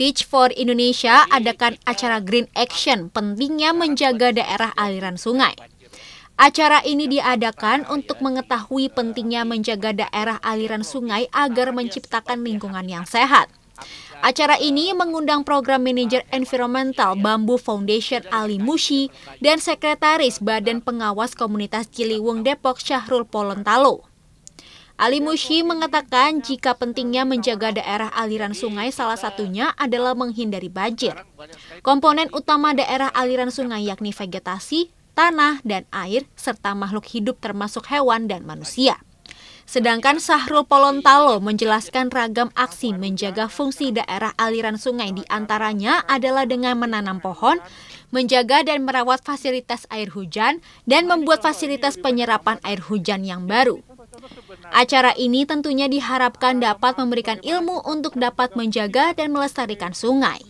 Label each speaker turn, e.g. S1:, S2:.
S1: Teach for Indonesia adakan acara Green Action pentingnya menjaga daerah aliran sungai. Acara ini diadakan untuk mengetahui pentingnya menjaga daerah aliran sungai agar menciptakan lingkungan yang sehat. Acara ini mengundang program manajer environmental Bambu Foundation Ali Mushi dan sekretaris Badan Pengawas Komunitas Ciliwung Depok Syahrul Polentalo. Ali Mushi mengatakan jika pentingnya menjaga daerah aliran sungai salah satunya adalah menghindari banjir. Komponen utama daerah aliran sungai yakni vegetasi, tanah, dan air, serta makhluk hidup termasuk hewan dan manusia. Sedangkan Sahrul Polontalo menjelaskan ragam aksi menjaga fungsi daerah aliran sungai di antaranya adalah dengan menanam pohon, menjaga dan merawat fasilitas air hujan, dan membuat fasilitas penyerapan air hujan yang baru. Acara ini tentunya diharapkan dapat memberikan ilmu untuk dapat menjaga dan melestarikan sungai.